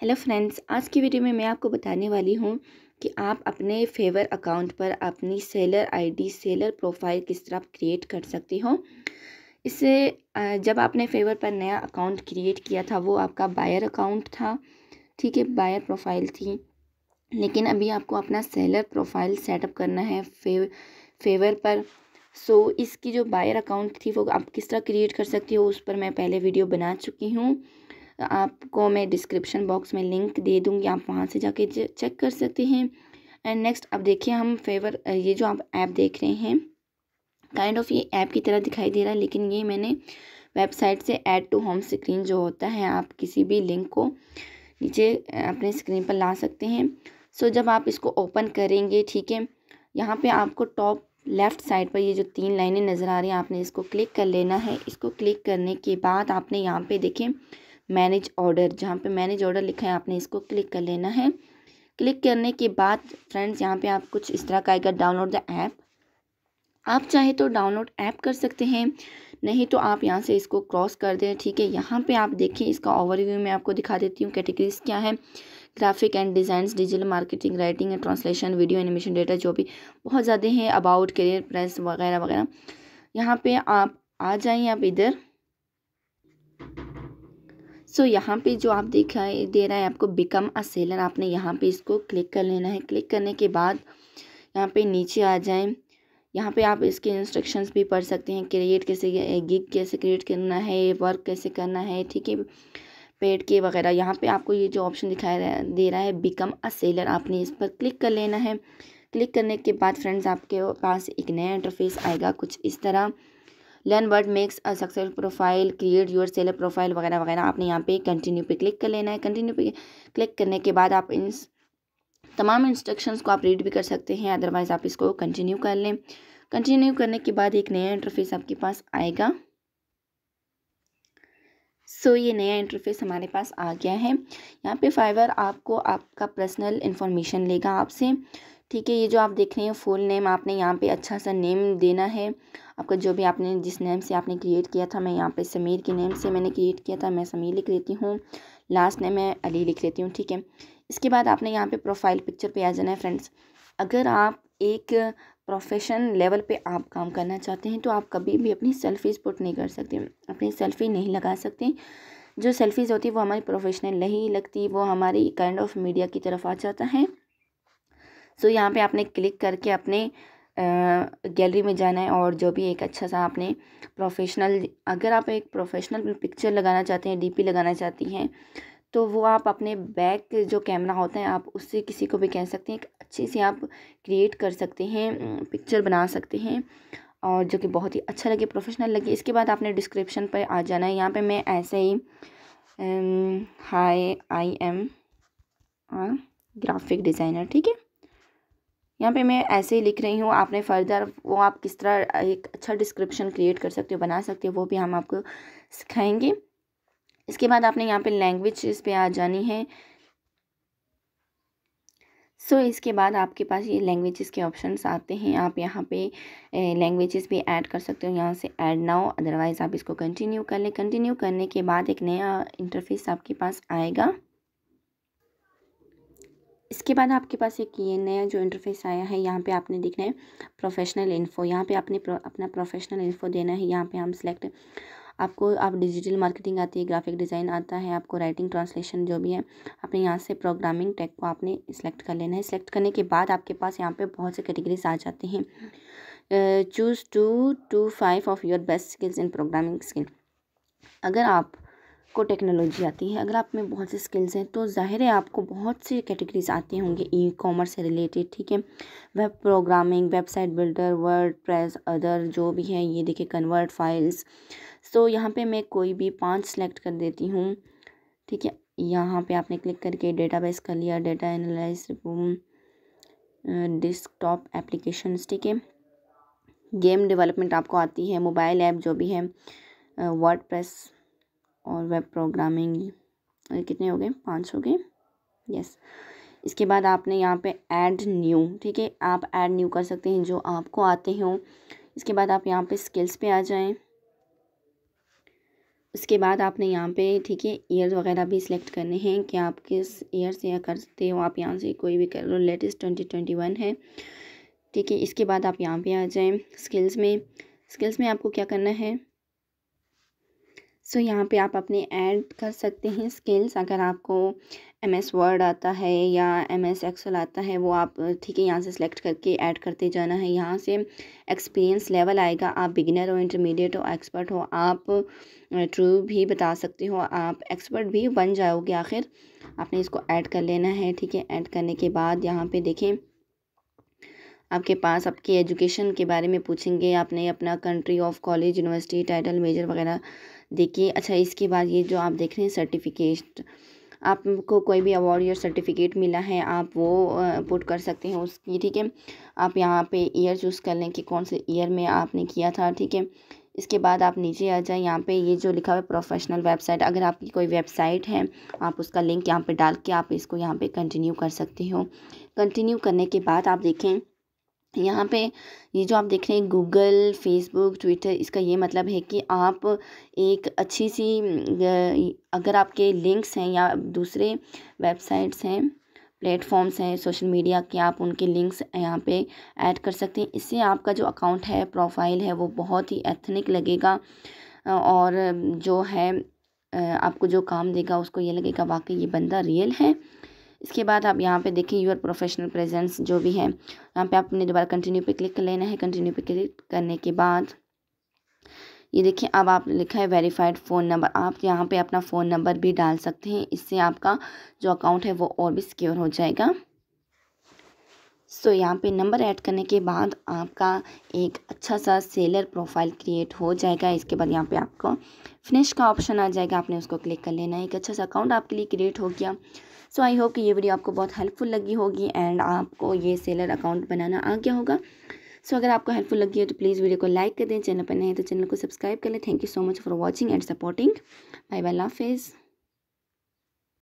hello friends आज की video में मैं आपको बताने वाली हूँ कि आप अपने फेवर अकाउंट पर अपनी सेलर आईडी सेलर प्रोफाइल किस तरह आप क्रिएट कर सकते हो इससे जब आपने फेवर पर नया अकाउंट क्रिएट किया था वो आपका बायर अकाउंट था ठीक है बायर प्रोफाइल थी लेकिन अभी आपको अपना सेलर प्रोफाइल सेटअप करना है फेव फेवर पर सो so, इसकी जो बायर अकाउंट थी वो आप किस तरह क्रिएट कर सकते हो उस पर मैं पहले वीडियो बना चुकी हूँ आपको मैं डिस्क्रिप्शन बॉक्स में लिंक दे दूँगी आप वहाँ से जाके चेक कर सकते हैं एंड नेक्स्ट अब देखिए हम फेवर ये जो आप ऐप देख रहे हैं काइंड ऑफ ये ऐप की तरह दिखाई दे रहा है लेकिन ये मैंने वेबसाइट से ऐड टू होम स्क्रीन जो होता है आप किसी भी लिंक को नीचे अपने स्क्रीन पर ला सकते हैं सो so, जब आप इसको ओपन करेंगे ठीक है यहाँ पे आपको टॉप लेफ़्ट साइड पर ये जो तीन लाइनें नज़र आ रही हैं आपने इसको क्लिक कर लेना है इसको क्लिक करने के बाद आपने यहाँ पे देखें मैनेज ऑर्डर जहाँ पे मैनेज ऑर्डर लिखा है आपने इसको क्लिक कर लेना है क्लिक करने के बाद फ्रेंड्स यहाँ पे आप कुछ इस तरह का आएगा डाउनलोड द ऐप आप चाहे तो डाउनलोड ऐप कर सकते हैं नहीं तो आप यहाँ से इसको क्रॉस कर दें ठीक है यहाँ पे आप देखिए इसका ओवरव्यू मैं आपको दिखा देती हूँ कैटेगरीज क्या है graphic and design digital marketing writing and translation video animation data जो भी बहुत ज़्यादा हैं अबाउट करियर प्रेस वगैरह वगैरह यहाँ पे आप आ जाइए आप इधर सो so, यहाँ पे जो आप दिखाई दे रहा है आपको बिकम अ सेलर आपने यहाँ पे इसको क्लिक कर लेना है क्लिक करने के बाद यहाँ पे नीचे आ जाएं यहाँ पे आप इसके इंस्ट्रक्शंस भी पढ़ सकते हैं क्रिएट कैसे गिग कैसे क्रिएट करना है वर्क कैसे करना है ठीक है पेड के वगैरह यहाँ पे आपको ये जो ऑप्शन दिखाई दे रहा है बिकम अ सेलर आपने इस पर क्लिक कर लेना है क्लिक करने के बाद फ्रेंड्स आपके पास एक नया इंटरफेस आएगा कुछ इस तरह learn what makes a success profile create your seller profile वगैरह वगैरह आपने यहाँ पे कंटिन्यू पे क्लिक कर लेना है कंटिन्यू पे क्लिक करने के बाद आप इन तमाम इंस्ट्रक्शंस को आप रीड भी कर सकते हैं अदरवाइज़ आप इसको कंटिन्यू कर लें कंटिन्यू करने के बाद एक नया इंटरफेस आपके पास आएगा सो so, ये नया इंटरफेस हमारे पास आ गया है यहाँ पे फाइवर आपको आपका पर्सनल इंफॉर्मेशन लेगा आपसे ठीक है ये जो आप देख रहे हैं फुल नेम आपने यहाँ पे अच्छा सा नेम देना है आपका जो भी आपने जिस नेम से आपने क्रिएट किया था मैं यहाँ पे समीर के नेम से मैंने क्रिएट किया था मैं समीर लिख लेती हूँ लास्ट नेम मैं अली लिख लेती हूँ ठीक है इसके बाद आपने यहाँ पे प्रोफाइल पिक्चर पे आ जाना है फ्रेंड्स अगर आप एक प्रोफेशन लेवल पर आप काम करना चाहते हैं तो आप कभी भी अपनी सेल्फीज़ पुट नहीं कर सकते अपनी सेल्फ़ी नहीं लगा सकते जो सेल्फ़ीज़ होती है वो हमारी प्रोफेशनल नहीं लगती वो हमारी काइंड ऑफ मीडिया की तरफ आ जाता है सो यहाँ पे आपने क्लिक करके अपने गैलरी में जाना है और जो भी एक अच्छा सा आपने प्रोफेशनल अगर आप एक प्रोफेशनल पिक्चर लगाना चाहते हैं डीपी लगाना चाहती हैं तो वो आप अपने बैक जो कैमरा होता है आप उससे किसी को भी कह सकते हैं एक अच्छे से आप क्रिएट कर सकते हैं पिक्चर बना सकते हैं और जो कि बहुत ही अच्छा लगे प्रोफेशनल लगे इसके बाद आपने डिस्क्रिप्शन पर आ जाना है यहाँ पे मैं ऐसे ही hi I am graphic designer ठीक है यहाँ पे मैं ऐसे ही लिख रही हूँ आपने फर्दर वो आप किस तरह एक अच्छा डिस्क्रिप्शन क्रिएट कर सकते हो बना सकते हो वो भी हम आपको सिखाएंगे इसके बाद आपने यहाँ पे लैंग्वेज इस पर आ जानी है सो so, इसके बाद आपके पास ये लैंग्वेजेस के ऑप्शंस आते हैं आप यहाँ पे लैंग्वेजेस भी ऐड कर सकते हो यहाँ से ऐड ना हो अदरवाइज़ आप इसको कंटिन्यू कर लें कंटिन्यू करने के बाद एक नया इंटरफेस आपके पास आएगा इसके बाद आपके पास एक ये नया जो इंटरफेस आया है यहाँ पे आपने देखना है प्रोफेशनल इन्फो यहाँ पे आपने प्रो, अपना प्रोफेशनल इन्फो देना है यहाँ पे हम सिलेक्ट आपको आप डिजिटल मार्केटिंग आती है ग्राफिक डिज़ाइन आता है आपको राइटिंग ट्रांसलेशन जो भी है आपने यहाँ से प्रोग्रामिंग टेक को आपने सिलेक्ट कर लेना है सिलेक्ट करने के बाद आपके पास यहाँ पे बहुत से कैटेगरीज आ जाते हैं choose two to five of your best skills in programming skill अगर आप आपको टेक्नोलॉजी आती है अगर आप में बहुत से स्किल्स हैं तो ज़ाहिर है आपको बहुत से कैटेगरीज आते होंगे ई कॉमर्स से रिलेटेड ठीक है web programming website builder WordPress other जो भी है ये देखिए कन्वर्ट फाइल्स सो यहाँ पे मैं कोई भी पांच सेलेक्ट कर देती हूँ ठीक है यहाँ पे आपने क्लिक करके बेस कर लिया डेटा एनालाइज टॉप एप्लीकेशन ठीक है गेम डेवलपमेंट आपको आती है मोबाइल ऐप जो भी है वर्ड प्रेस और वेब प्रोग्रामिंग कितने हो गए पाँच हो गए यस इसके बाद आपने यहाँ पे ऐड न्यू ठीक है आप ऐड न्यू कर सकते हैं जो आपको आते हों इसके बाद आप यहाँ पे स्किल्स पे आ जाएं उसके बाद आपने यहाँ पे ठीक है ईयर वगैरह भी सिलेक्ट करने हैं कि आप किस ईयर से करते हो आप यहाँ से कोई भी कर लो लेटेस्ट ट्वेंटी ट्वेंटी वन है ठीक है इसके बाद आप यहाँ पे आ जाएं स्किल्स में स्किल्स में आपको क्या करना है सो यहाँ पे आप अपने ऐड कर सकते हैं स्किल्स अगर आपको एम एस वर्ड आता है या एम एस एक्सल आता है वो आप ठीक है यहाँ से सिलेक्ट करके ऐड करते जाना है यहाँ से एक्सपीरियंस लेवल आएगा आप बिगिनर हो इंटरमीडिएट हो एक्सपर्ट हो आप ट्रू भी बता सकते हो आप एक्सपर्ट भी बन जाओगे आखिर आपने इसको ऐड कर लेना है ठीक है ऐड करने के बाद यहाँ पर देखें आपके पास आपकी एजुकेशन के बारे में पूछेंगे आपने अपना country of college university title major वगैरह देखिए अच्छा इसके बाद ये जो आप देख रहे हैं सर्टिफिकेट आपको कोई भी अवार्ड या सर्टिफिकेट मिला है आप वो पुट कर सकते हैं उसकी ठीक है आप यहाँ पे ईयर चूज़ कर लें कि कौन से ईयर में आपने किया था ठीक है इसके बाद आप नीचे आ जाए यहाँ पे ये जो लिखा हुआ है प्रोफेशनल वेबसाइट अगर आपकी कोई वेबसाइट है आप उसका लिंक यहाँ पे डाल के आप इसको यहाँ पे कंटिन्यू कर सकते हो कंटिन्यू करने के बाद आप देखें यहाँ पे ये जो आप देख रहे हैं गूगल फेसबुक ट्विटर इसका ये मतलब है कि आप एक अच्छी सी अगर आपके लिंक्स हैं या दूसरे वेबसाइट्स हैं प्लेटफॉर्म्स हैं सोशल मीडिया के आप उनके लिंक्स यहाँ पे ऐड कर सकते हैं इससे आपका जो अकाउंट है प्रोफाइल है वो बहुत ही एथनिक लगेगा और जो है आपको जो काम देगा उसको ये लगेगा वाकई ये बंदा रियल है इसके बाद आप यहाँ पे देखिए यूर प्रोफेशनल प्रेजेंस जो भी है यहाँ पे आपने दोबारा कंटिन्यू पे क्लिक कर लेना है कंटिन्यू पे क्लिक करने के बाद ये देखिए अब आप लिखा है वेरीफाइड फ़ोन नंबर आप यहाँ पे अपना फ़ोन नंबर भी डाल सकते हैं इससे आपका जो अकाउंट है वो और भी सिक्योर हो जाएगा सो so, यहाँ पे नंबर ऐड करने के बाद आपका एक अच्छा सा सेलर प्रोफाइल क्रिएट हो जाएगा इसके बाद यहाँ पे आपको फिनिश का ऑप्शन आ जाएगा आपने उसको क्लिक कर लेना है एक अच्छा सा अकाउंट आपके लिए क्रिएट हो गया सो आई होप कि ये वीडियो आपको बहुत हेल्पफुल लगी होगी एंड आपको ये सेलर अकाउंट बनाना आ गया होगा सो so, अगर आपको हेल्पफुल लगी हो तो प्लीज़ वीडियो को लाइक कर दें चैनल पर नहीं तो चैनल को सब्सक्राइब कर लें thank you so much for watching and supporting bye bye लाफेज़